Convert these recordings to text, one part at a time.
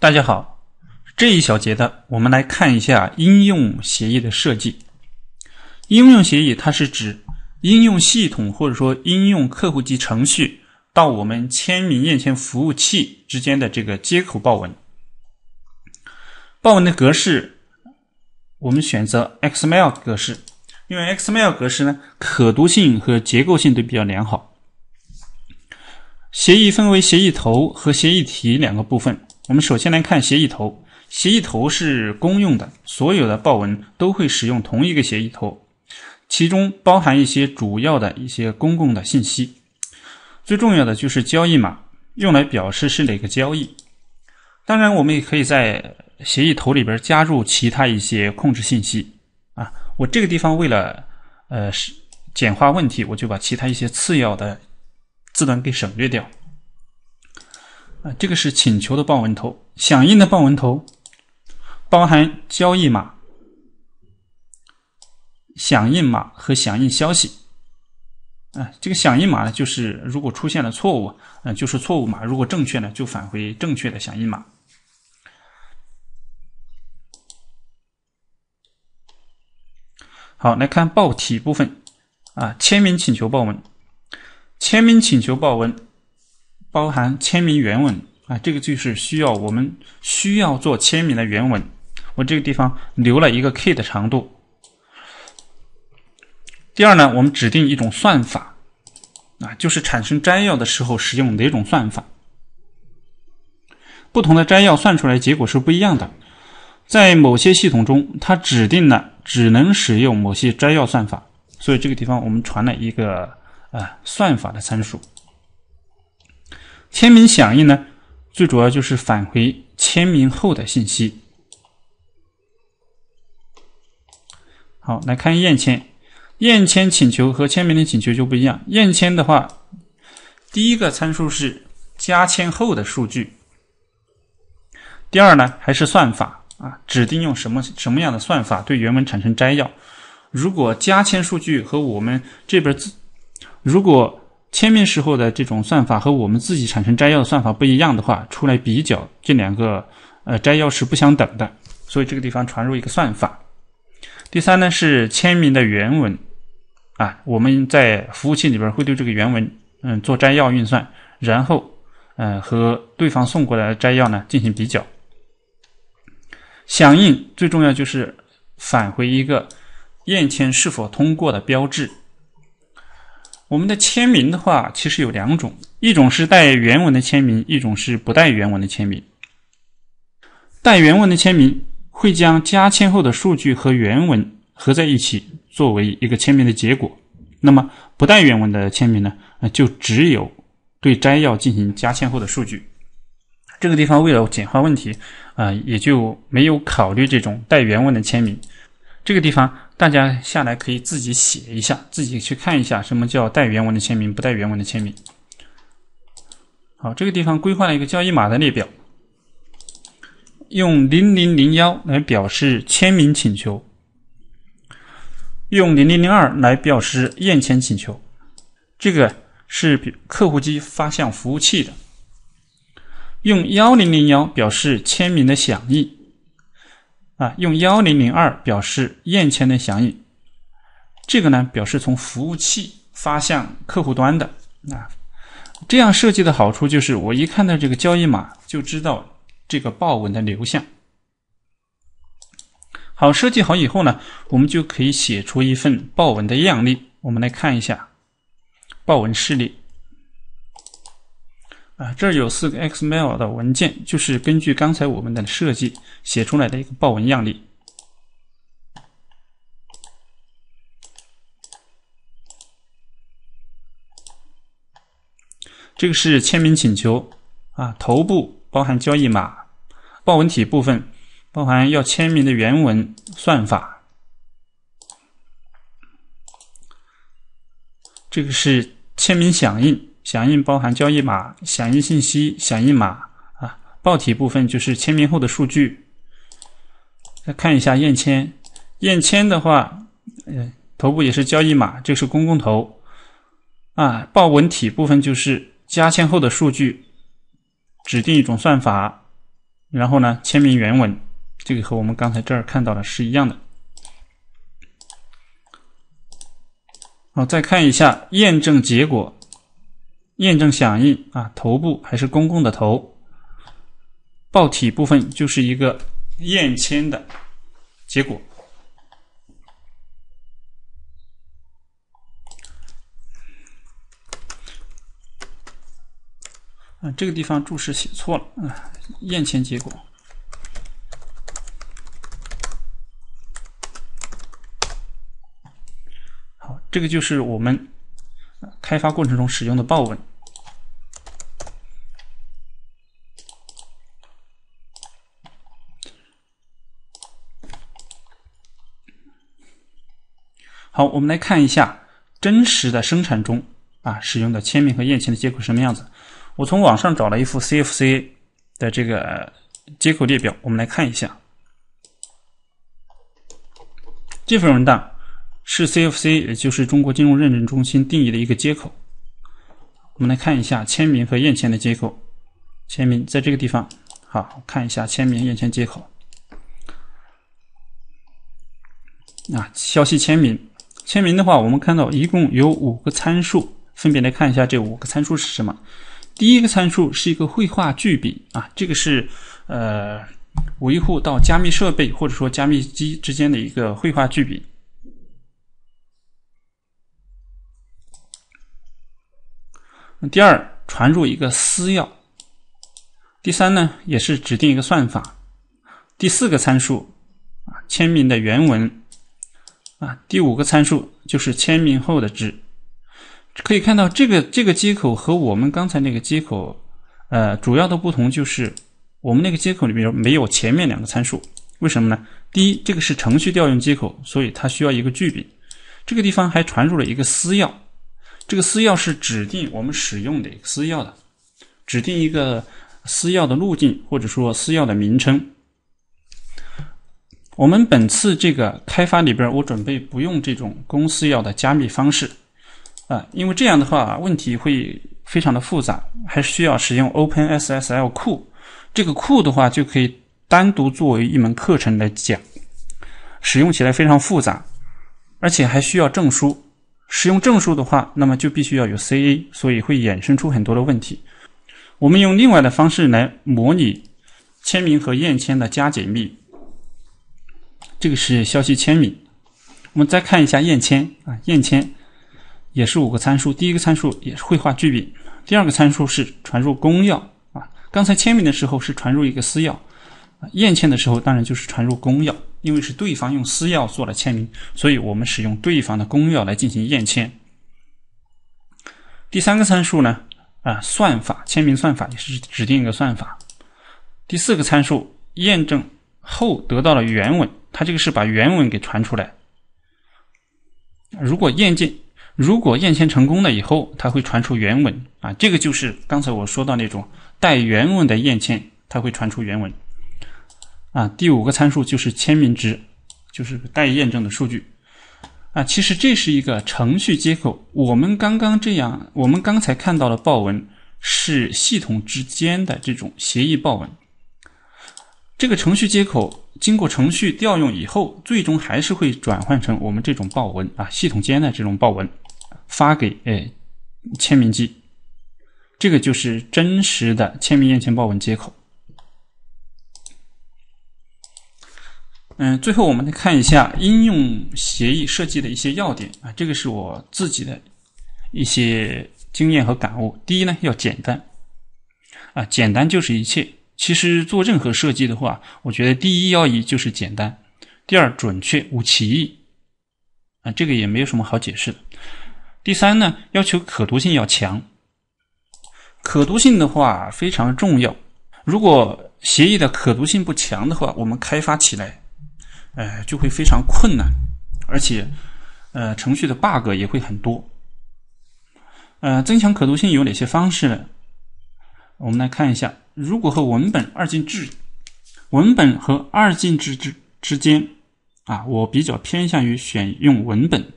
大家好，这一小节的我们来看一下应用协议的设计。应用协议它是指应用系统或者说应用客户及程序到我们签名验签服务器之间的这个接口报文。报文的格式我们选择 XML 格式，因为 XML 格式呢可读性和结构性都比较良好。协议分为协议头和协议体两个部分。我们首先来看协议头，协议头是公用的，所有的报文都会使用同一个协议头，其中包含一些主要的一些公共的信息，最重要的就是交易码，用来表示是哪个交易。当然，我们也可以在协议头里边加入其他一些控制信息。啊，我这个地方为了呃简化问题，我就把其他一些次要的字段给省略掉。啊，这个是请求的报文头，响应的报文头包含交易码、响应码和响应消息。啊，这个响应码呢，就是如果出现了错误，啊，就是错误码；如果正确呢，就返回正确的响应码。好，来看报体部分。啊，签名请求报文，签名请求报文。包含签名原文啊，这个就是需要我们需要做签名的原文。我这个地方留了一个 k 的长度。第二呢，我们指定一种算法啊，就是产生摘要的时候使用哪种算法。不同的摘要算出来结果是不一样的。在某些系统中，它指定了只能使用某些摘要算法，所以这个地方我们传了一个呃算法的参数。签名响应呢，最主要就是返回签名后的信息。好，来看验签。验签请求和签名的请求就不一样。验签的话，第一个参数是加签后的数据。第二呢，还是算法啊，指定用什么什么样的算法对原文产生摘要。如果加签数据和我们这边如果。签名时候的这种算法和我们自己产生摘要的算法不一样的话，出来比较这两个呃摘要是不相等的，所以这个地方传入一个算法。第三呢是签名的原文啊，我们在服务器里边会对这个原文嗯做摘要运算，然后呃和对方送过来的摘要呢进行比较。响应最重要就是返回一个验签是否通过的标志。我们的签名的话，其实有两种，一种是带原文的签名，一种是不带原文的签名。带原文的签名会将加签后的数据和原文合在一起，作为一个签名的结果。那么不带原文的签名呢？就只有对摘要进行加签后的数据。这个地方为了简化问题，啊，也就没有考虑这种带原文的签名。这个地方。大家下来可以自己写一下，自己去看一下什么叫带原文的签名，不带原文的签名。好，这个地方规划了一个交易码的列表，用零零零幺来表示签名请求，用零零零二来表示验签请求，这个是客户机发向服务器的，用幺零零幺表示签名的响应。啊，用幺零零二表示验签的响应，这个呢表示从服务器发向客户端的啊。这样设计的好处就是，我一看到这个交易码就知道这个报文的流向。好，设计好以后呢，我们就可以写出一份报文的样例。我们来看一下报文示例。啊，这有四个 XML 的文件，就是根据刚才我们的设计写出来的一个报文样例。这个是签名请求啊，头部包含交易码，报文体部分包含要签名的原文、算法。这个是签名响应。响应包含交易码、响应信息、响应码啊，报体部分就是签名后的数据。再看一下验签，验签的话，嗯，头部也是交易码，这是公共头啊，报文体部分就是加签后的数据，指定一种算法，然后呢签名原文，这个和我们刚才这儿看到的是一样的。好，再看一下验证结果。验证响应啊，头部还是公共的头，报体部分就是一个验签的结果。啊，这个地方注释写错了啊，验签结果。好，这个就是我们。开发过程中使用的豹纹。好，我们来看一下真实的生产中啊使用的签名和验签的接口什么样子。我从网上找了一副 CFC 的这个接口列表，我们来看一下这份文档。是 CFC，也就是中国金融认证中心定义的一个接口。我们来看一下签名和验签的接口。签名在这个地方，好，看一下签名验签接口。啊，消息签名，签名的话，我们看到一共有五个参数，分别来看一下这五个参数是什么。第一个参数是一个绘画距柄啊，这个是呃，维护到加密设备或者说加密机之间的一个绘画距柄。第二，传入一个私钥。第三呢，也是指定一个算法。第四个参数啊，签名的原文啊。第五个参数就是签名后的值。可以看到，这个这个接口和我们刚才那个接口，呃，主要的不同就是我们那个接口里面没有前面两个参数。为什么呢？第一，这个是程序调用接口，所以它需要一个句柄。这个地方还传入了一个私钥。这个私钥是指定我们使用的私钥的，指定一个私钥的路径或者说私钥的名称。我们本次这个开发里边，我准备不用这种公私钥的加密方式啊，因为这样的话问题会非常的复杂，还需要使用 OpenSSL 库。这个库的话就可以单独作为一门课程来讲，使用起来非常复杂，而且还需要证书。使用证书的话，那么就必须要有 CA，所以会衍生出很多的问题。我们用另外的方式来模拟签名和验签的加解密。这个是消息签名。我们再看一下验签啊，验签也是五个参数，第一个参数也是绘画句柄，第二个参数是传入公钥啊，刚才签名的时候是传入一个私钥。啊，验签的时候当然就是传入公钥，因为是对方用私钥做了签名，所以我们使用对方的公钥来进行验签。第三个参数呢，啊，算法，签名算法也是指定一个算法。第四个参数，验证后得到了原文，它这个是把原文给传出来。如果验证如果验签成功了以后，它会传出原文啊，这个就是刚才我说到那种带原文的验签，它会传出原文。啊，第五个参数就是签名值，就是待验证的数据。啊，其实这是一个程序接口。我们刚刚这样，我们刚才看到的报文是系统之间的这种协议报文。这个程序接口经过程序调用以后，最终还是会转换成我们这种报文啊，系统间的这种报文，发给哎签名机。这个就是真实的签名验签报文接口。嗯，最后我们来看一下应用协议设计的一些要点啊，这个是我自己的一些经验和感悟。第一呢，要简单啊，简单就是一切。其实做任何设计的话，我觉得第一要义就是简单。第二，准确无歧义啊，这个也没有什么好解释的。第三呢，要求可读性要强。可读性的话非常重要，如果协议的可读性不强的话，我们开发起来。呃，就会非常困难，而且，呃，程序的 bug 也会很多。呃，增强可读性有哪些方式呢？我们来看一下，如果和文本二进制、文本和二进制之之间，啊，我比较偏向于选用文本。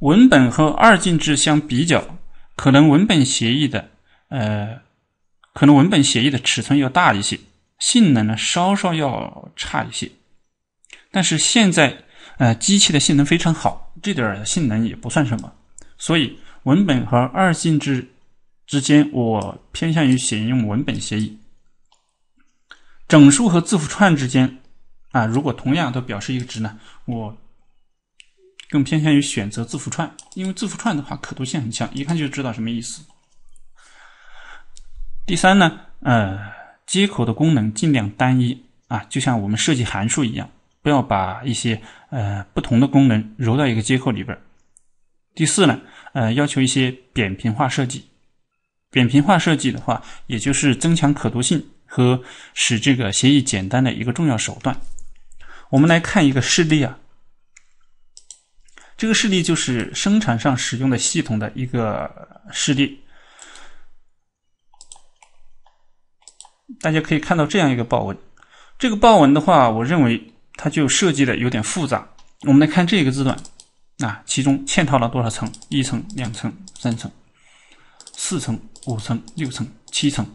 文本和二进制相比较，可能文本协议的，呃，可能文本协议的尺寸要大一些。性能呢稍稍要差一些，但是现在呃机器的性能非常好，这点性能也不算什么。所以文本和二进制之间，我偏向于选用文本协议。整数和字符串之间啊，如果同样都表示一个值呢，我更偏向于选择字符串，因为字符串的话可读性很强，一看就知道什么意思。第三呢，呃。接口的功能尽量单一啊，就像我们设计函数一样，不要把一些呃不同的功能揉到一个接口里边第四呢，呃，要求一些扁平化设计。扁平化设计的话，也就是增强可读性和使这个协议简单的一个重要手段。我们来看一个事例啊，这个事例就是生产上使用的系统的一个事例。大家可以看到这样一个报文，这个报文的话，我认为它就设计的有点复杂。我们来看这个字段，啊，其中嵌套了多少层？一层、两层、三层、四层、五层、六层、七层，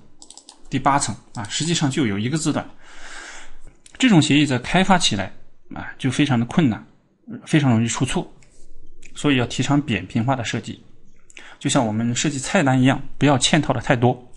第八层啊，实际上就有一个字段。这种协议在开发起来啊，就非常的困难，非常容易出错，所以要提倡扁平化的设计，就像我们设计菜单一样，不要嵌套的太多。